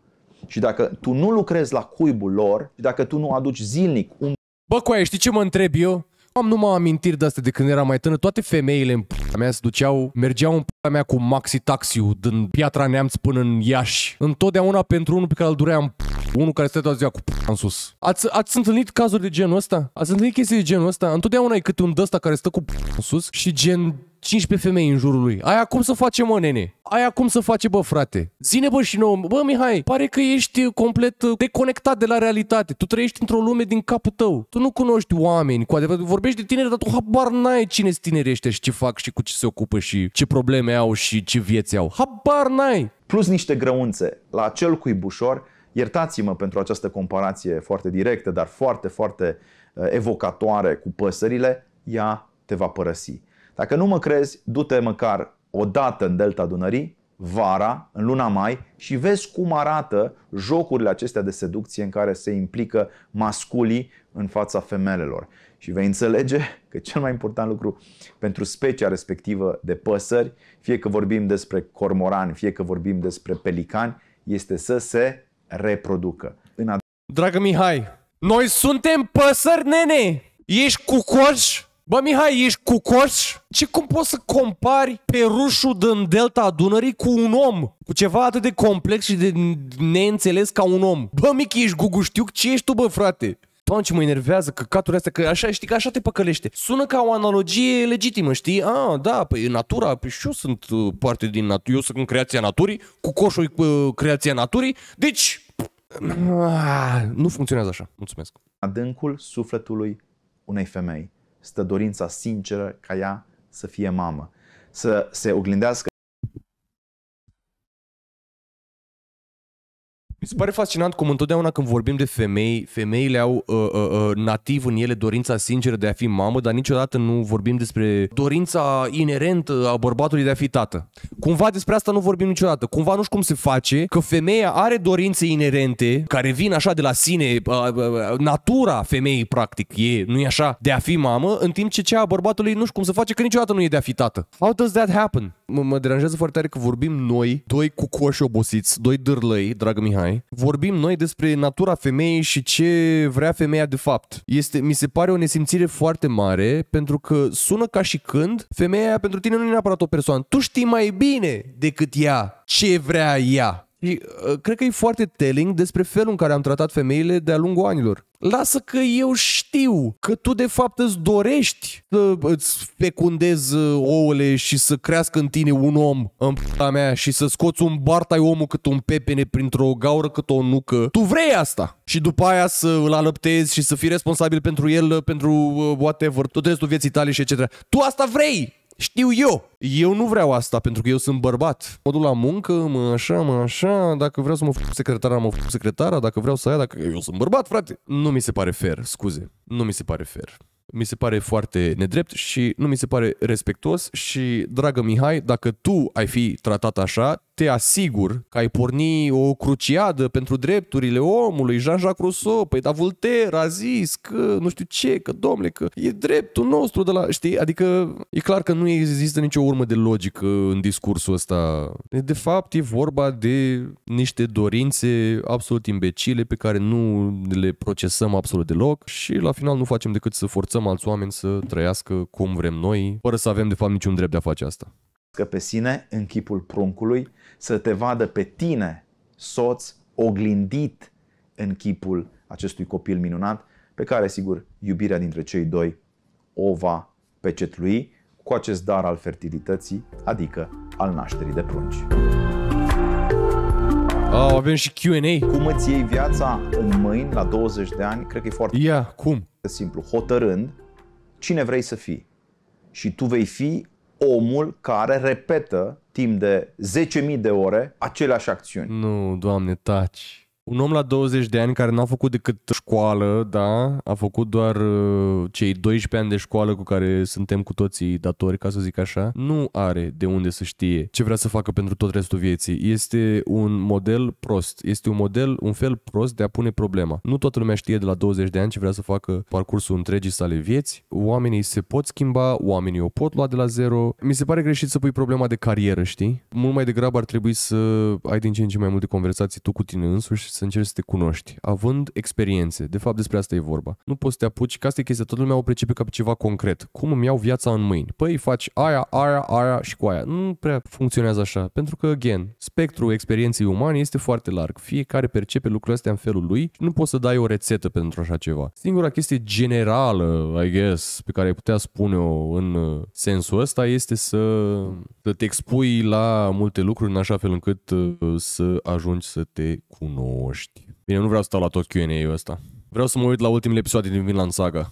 Și dacă tu nu lucrezi la cuibul lor, și dacă tu nu aduci zilnic un... Bă, aia, știi ce mă întreb eu? Am numai amintiri de astea de când eram mai tânăr. Toate femeile în p***a mea se duceau, mergeau în p***a mea cu maxi taxiu din Piatra Neamț până în Iași. Întotdeauna pentru unul pe care îl durea în p***a unul care stă toată ziua cu în sus. Ați, ați întâlnit cazuri de genul ăsta? Ați întâlnit chestii de genul ăsta? Întotdeauna e câte un dăsta care stă cu în sus și gen 15 femei în jurul lui. Aia cum să face, mă, nene? Aia cum să face, bă, frate? Zine, bă, și nouă, bă, Mihai, pare că ești uh, complet uh, deconectat de la realitate. Tu trăiești într-o lume din capul tău. Tu nu cunoști oameni, cu adevărat. Vorbești de tineri, dar tu habar n-ai cine sunt tinerii ăștia și ce fac și cu ce se ocupă și ce probleme au și ce vieți au. Habar n-ai! Plus niște grăunțe la acel cuibușor Iertați-mă pentru această comparație foarte directă, dar foarte, foarte eh, evocatoare cu păsările, ea te va părăsi. Dacă nu mă crezi, du-te măcar o dată în delta Dunării, vara, în luna mai și vezi cum arată jocurile acestea de seducție în care se implică masculii în fața femelelor. Și vei înțelege că cel mai important lucru pentru specia respectivă de păsări, fie că vorbim despre cormorani, fie că vorbim despre pelicani, este să se reproducă. În a... Dragă Mihai, noi suntem păsări, nene! Ești cucoș? Bă, Mihai, ești cucoș? Ce cum poți să compari perușul din delta Dunării cu un om? Cu ceva atât de complex și de neînțeles ca un om. Bă, Michi, ești guguștiuc? Ce ești tu, bă, frate? Doamne, ce mă enervează căcaturile astea, că așa, știi, că așa te păcălește. Sună ca o analogie legitimă, știi? Ah, da, păi natura, păi și eu sunt uh, parte din natură, eu sunt creația naturii, cu coșul e uh, creația naturii, deci Ah, nu funcționează așa. Mulțumesc. Adâncul sufletului unei femei stă dorința sinceră ca ea să fie mamă, să se oglindească Mi se pare fascinant cum întotdeauna când vorbim de femei, femeile au uh, uh, uh, nativ în ele dorința sinceră de a fi mamă, dar niciodată nu vorbim despre dorința inerentă a bărbatului de a fi tată. Cumva despre asta nu vorbim niciodată. Cumva nu știu cum se face că femeia are dorințe inerente care vin așa de la sine, uh, uh, uh natura femeii practic e, nu e așa, de a fi mamă, în timp ce cea a bărbatului nu știu cum se face că niciodată nu e de a fi tată. How does that happen? mă deranjează foarte tare că vorbim noi, doi cucoși obosiți, doi dârlăi, dragă Mihai, tocmai, vorbim noi despre natura femeii și ce vrea femeia de fapt. Este, mi se pare o nesimțire foarte mare pentru că sună ca și când femeia pentru tine nu e neapărat o persoană. Tu știi mai bine decât ea ce vrea ea. Și uh, cred că e foarte telling despre felul în care am tratat femeile de-a lungul anilor. Lasă că eu știu că tu de fapt îți dorești să îți fecundezi uh, ouăle și să crească în tine un om în p***a mea și să scoți un bartai omul cât un pepene printr-o gaură cât o nucă. Tu vrei asta! Și după aia să îl alăptezi și să fii responsabil pentru el, pentru uh, whatever, tot restul vieții tale și etc. Tu asta vrei! Știu eu! Eu nu vreau asta, pentru că eu sunt bărbat. Mă duc la muncă, mă așa, mă așa, dacă vreau să mă fac secretara, mă fac secretara, dacă vreau să aia, dacă eu sunt bărbat, frate. Nu mi se pare fair, scuze. Nu mi se pare fair. Mi se pare foarte nedrept și nu mi se pare respectuos și, dragă Mihai, dacă tu ai fi tratat așa, te asigur că ai porni o cruciadă pentru drepturile omului, Jean-Jacques Rousseau, păi da Voltaire a zis că nu știu ce, că domnule, că e dreptul nostru de la, știi, adică e clar că nu există nicio urmă de logică în discursul ăsta. De fapt e vorba de niște dorințe absolut imbecile pe care nu le procesăm absolut deloc și la final nu facem decât să forțăm alți oameni să trăiască cum vrem noi, fără să avem de fapt niciun drept de a face asta. Că pe sine în chipul pruncului să te vadă pe tine, soț, oglindit în chipul acestui copil minunat, pe care, sigur, iubirea dintre cei doi o va pecetlui cu acest dar al fertilității, adică al nașterii de prunci. Oh, avem și Q&A. Cum îți iei viața în mâini la 20 de ani? Cred că e foarte yeah, cum? simplu. Hotărând cine vrei să fii. Și tu vei fi omul care repetă timp de 10.000 de ore aceleași acțiuni. Nu, Doamne, taci un om la 20 de ani care n-a făcut decât școală, da, a făcut doar uh, cei 12 ani de școală cu care suntem cu toții datori, ca să zic așa, nu are de unde să știe ce vrea să facă pentru tot restul vieții. Este un model prost, este un model, un fel prost de a pune problema. Nu toată lumea știe de la 20 de ani ce vrea să facă parcursul întregii sale vieți. Oamenii se pot schimba, oamenii o pot lua de la zero. Mi se pare greșit să pui problema de carieră, știi? Mult mai degrabă ar trebui să ai din ce în ce mai multe conversații tu cu tine însuși să încerci să te cunoști, având experiențe. De fapt, despre asta e vorba. Nu poți să te apuci, că asta e chestia, toată lumea o percepe ca pe ceva concret. Cum îmi iau viața în mâini? Păi faci aia, aia, aia și cu aia. Nu prea funcționează așa, pentru că, again, spectrul experienței umane este foarte larg. Fiecare percepe lucrurile astea în felul lui nu poți să dai o rețetă pentru așa ceva. Singura chestie generală, I guess, pe care ai putea spune-o în uh, sensul ăsta este să, să te expui la multe lucruri în așa fel încât uh, să ajungi să te cunoști moști. Bine, nu vreau să stau la tot Q&A-ul ăsta. Vreau să mă uit la ultimele episoade din Vinland Saga.